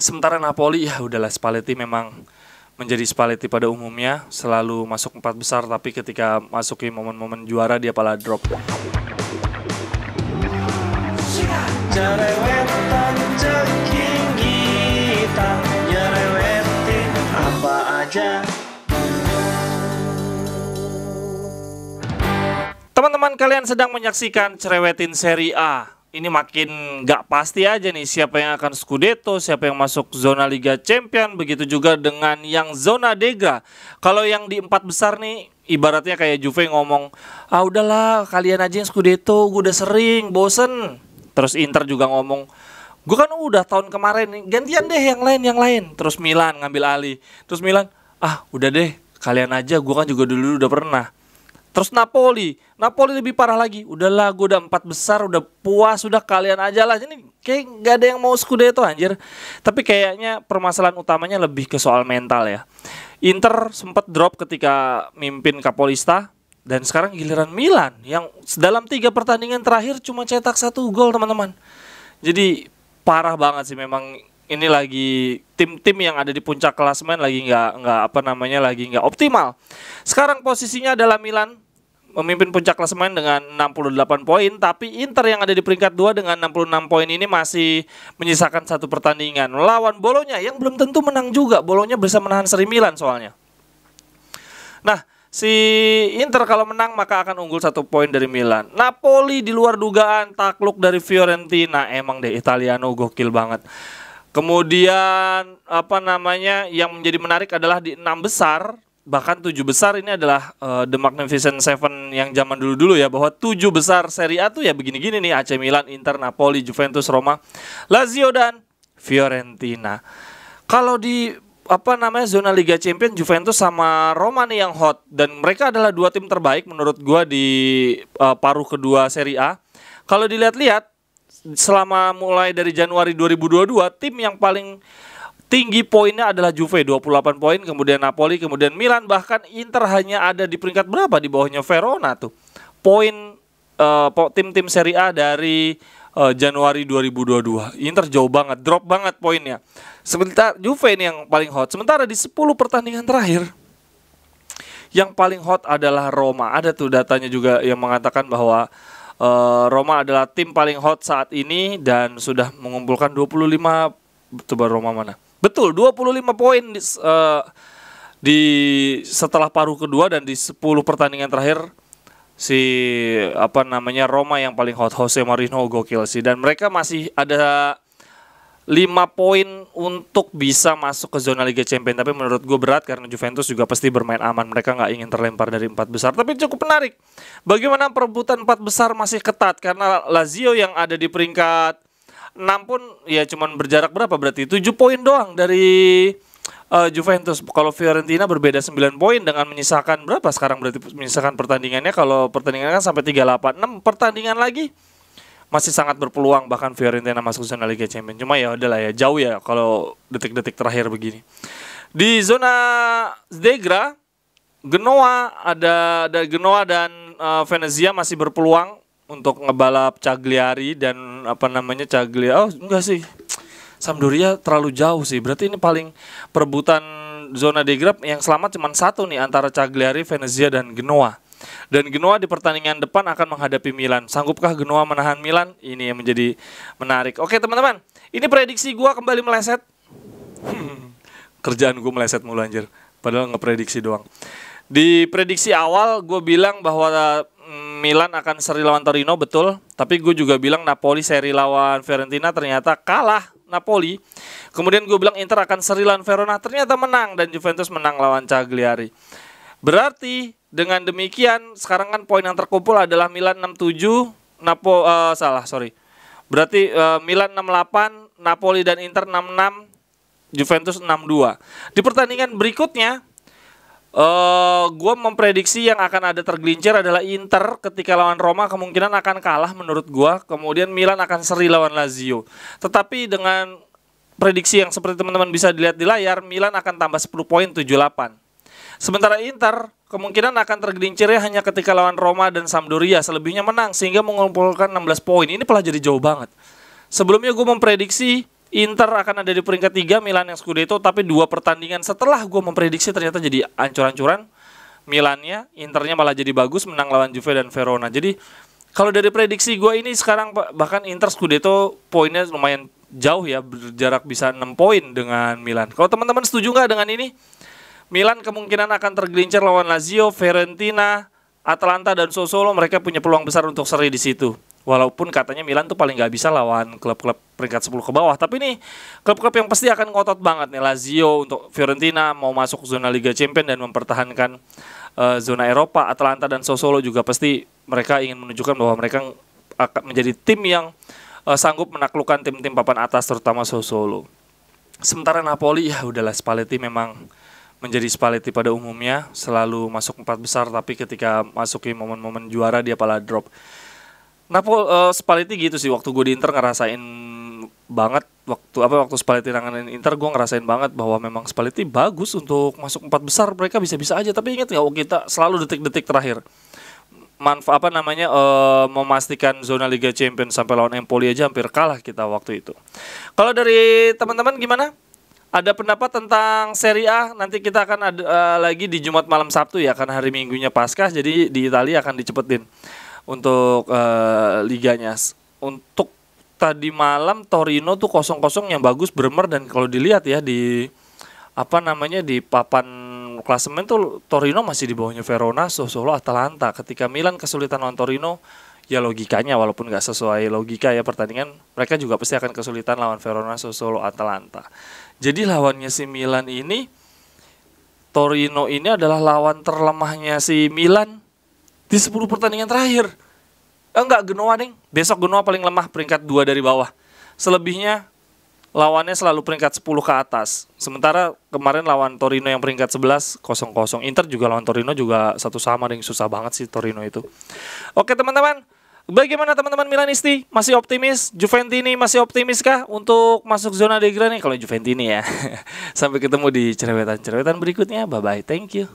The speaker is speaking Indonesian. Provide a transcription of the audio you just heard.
Sementara Napoli ya udahlah Spalletti memang menjadi Spalletti pada umumnya selalu masuk empat besar tapi ketika masuki momen-momen juara dia pala drop. Teman-teman kalian sedang menyaksikan Cerewetin Seri A ini makin gak pasti aja nih siapa yang akan Scudetto, siapa yang masuk zona Liga Champion, begitu juga dengan yang zona Degra. Kalau yang di empat besar nih, ibaratnya kayak Juve ngomong, ah udahlah kalian aja yang Scudetto, gue udah sering, bosen. Terus Inter juga ngomong, gue kan udah tahun kemarin nih, gantian deh yang lain, yang lain. Terus Milan ngambil alih, terus Milan, ah udah deh kalian aja, gue kan juga dulu udah pernah. Terus Napoli, Napoli lebih parah lagi. Udahlah, gue udah empat besar, udah puas, udah kalian aja lah. Ini kayak nggak ada yang mau Scudetto anjir. Tapi kayaknya permasalahan utamanya lebih ke soal mental ya. Inter sempat drop ketika mimpin Kapolista dan sekarang giliran Milan yang dalam tiga pertandingan terakhir cuma cetak satu gol teman-teman. Jadi parah banget sih memang ini lagi tim-tim yang ada di puncak klasemen lagi nggak nggak apa namanya lagi nggak optimal. Sekarang posisinya adalah Milan memimpin puncak klasemen dengan 68 poin, tapi Inter yang ada di peringkat 2 dengan 66 poin ini masih menyisakan satu pertandingan lawan Bolonya yang belum tentu menang juga. Bolonya bisa menahan seri Milan soalnya. Nah, Si Inter kalau menang maka akan unggul satu poin dari Milan. Napoli di luar dugaan takluk dari Fiorentina. Emang deh Italiano gokil banget. Kemudian apa namanya yang menjadi menarik adalah di enam besar bahkan tujuh besar ini adalah uh, the magnificent seven yang zaman dulu dulu ya bahwa tujuh besar Serie A tuh ya begini-gini nih AC Milan, Inter, Napoli, Juventus, Roma, Lazio dan Fiorentina. Kalau di apa namanya zona Liga Champions Juventus sama Roma nih yang hot dan mereka adalah dua tim terbaik menurut gua di uh, paruh kedua Serie A. Kalau dilihat-lihat selama mulai dari Januari 2022 tim yang paling tinggi poinnya adalah Juve 28 poin, kemudian Napoli, kemudian Milan, bahkan Inter hanya ada di peringkat berapa di bawahnya Verona tuh. Poin eh, tim-tim uh, Serie A dari uh, Januari 2022. Inter jauh banget, drop banget poinnya. sementara Juve ini yang paling hot. Sementara di 10 pertandingan terakhir yang paling hot adalah Roma. Ada tuh datanya juga yang mengatakan bahwa uh, Roma adalah tim paling hot saat ini dan sudah mengumpulkan 25 coba Roma mana? Betul, 25 poin di, uh, di setelah paruh kedua dan di 10 pertandingan terakhir si apa namanya Roma yang paling hot Jose Mourinho gokil sih dan mereka masih ada 5 poin untuk bisa masuk ke zona Liga Champions tapi menurut gue berat karena Juventus juga pasti bermain aman mereka nggak ingin terlempar dari empat besar tapi cukup menarik bagaimana perebutan empat besar masih ketat karena Lazio yang ada di peringkat 6 pun ya cuman berjarak berapa berarti 7 poin doang dari uh, Juventus kalau Fiorentina berbeda 9 poin dengan menyisakan berapa sekarang berarti menyisakan pertandingannya kalau pertandingannya kan sampai 38 6 pertandingan lagi masih sangat berpeluang bahkan Fiorentina masuk zona Liga Champions. Cuma ya udahlah ya jauh ya kalau detik-detik terakhir begini. Di zona Zegra, Genoa ada ada Genoa dan uh, Venezia masih berpeluang untuk ngebalap Cagliari dan apa namanya Cagliari. Oh, enggak sih. Sampdoria terlalu jauh sih. Berarti ini paling perebutan zona degrad yang selamat cuma satu nih antara Cagliari, Venezia dan Genoa. Dan Genoa di pertandingan depan akan menghadapi Milan. Sanggupkah Genoa menahan Milan? Ini yang menjadi menarik. Oke teman-teman, ini prediksi gue kembali meleset. Hmm, kerjaan gue meleset mulu anjir. Padahal ngeprediksi doang. Di prediksi awal gue bilang bahwa mm, Milan akan seri lawan Torino betul, tapi gue juga bilang Napoli seri lawan Fiorentina ternyata kalah Napoli. Kemudian gue bilang Inter akan seri lawan Verona, ternyata menang dan Juventus menang lawan Cagliari. Berarti dengan demikian, sekarang kan poin yang terkumpul adalah Milan 67, Napo uh, salah, sorry. Berarti uh, Milan 68, Napoli dan Inter 66, Juventus 62. Di pertandingan berikutnya, uh, eh, gue memprediksi yang akan ada tergelincir adalah Inter ketika lawan Roma kemungkinan akan kalah menurut gue. Kemudian Milan akan seri lawan Lazio. Tetapi dengan prediksi yang seperti teman-teman bisa dilihat di layar, Milan akan tambah 10 poin 78. Sementara Inter kemungkinan akan tergelincirnya hanya ketika lawan Roma dan Sampdoria selebihnya menang sehingga mengumpulkan 16 poin. Ini pelajari jadi jauh banget. Sebelumnya gue memprediksi Inter akan ada di peringkat 3 Milan yang Scudetto tapi dua pertandingan setelah gue memprediksi ternyata jadi ancur-ancuran Milannya, Internya malah jadi bagus menang lawan Juve dan Verona. Jadi kalau dari prediksi gue ini sekarang bahkan Inter Scudetto poinnya lumayan jauh ya berjarak bisa 6 poin dengan Milan. Kalau teman-teman setuju nggak dengan ini? Milan kemungkinan akan tergelincir lawan Lazio, Fiorentina, Atalanta dan Sosolo. mereka punya peluang besar untuk seri di situ. Walaupun katanya Milan tuh paling nggak bisa lawan klub-klub peringkat 10 ke bawah, tapi nih klub-klub yang pasti akan ngotot banget nih Lazio untuk Fiorentina mau masuk zona Liga Champions dan mempertahankan uh, zona Eropa, Atalanta dan Sosolo juga pasti mereka ingin menunjukkan bahwa mereka akan menjadi tim yang uh, sanggup menaklukkan tim-tim papan atas terutama Sosolo. Sementara Napoli ya udahlah Spalletti memang menjadi Spalletti pada umumnya selalu masuk empat besar tapi ketika masuki momen-momen juara dia pala drop. Napoli uh, eh, Spalletti gitu sih waktu gue di Inter ngerasain banget waktu apa waktu Spalletti nanganin Inter gue ngerasain banget bahwa memang Spalletti bagus untuk masuk empat besar mereka bisa-bisa aja tapi ingat nggak kita selalu detik-detik terakhir manfaat apa namanya uh, memastikan zona Liga Champions sampai lawan Empoli aja hampir kalah kita waktu itu. Kalau dari teman-teman gimana? Ada pendapat tentang Serie A nanti kita akan ada uh, eh, lagi di Jumat malam Sabtu ya karena hari Minggunya Paskah jadi di Italia akan dicepetin untuk uh, liganya. Untuk tadi malam Torino tuh kosong-kosong yang bagus Bremer dan kalau dilihat ya di apa namanya di papan klasemen tuh Torino masih di bawahnya Verona, solo, Atalanta. Ketika Milan kesulitan lawan Torino, ya logikanya walaupun nggak sesuai logika ya pertandingan mereka juga pasti akan kesulitan lawan Verona, Sassuolo, Atalanta. Jadi lawannya si Milan ini Torino ini adalah lawan terlemahnya si Milan di 10 pertandingan terakhir. enggak eh, Genoa, nih, Besok Genoa paling lemah peringkat 2 dari bawah. Selebihnya lawannya selalu peringkat 10 ke atas. Sementara kemarin lawan Torino yang peringkat 11 kosong-kosong. Inter juga lawan Torino juga satu sama, Ding. Susah banget sih Torino itu. Oke, teman-teman. Bagaimana teman-teman Milanisti? Masih optimis? Juventini masih optimis kah untuk masuk zona degradasi? Kalau Juventini ya. Sampai ketemu di cerewetan-cerewetan berikutnya. Bye-bye. Thank you.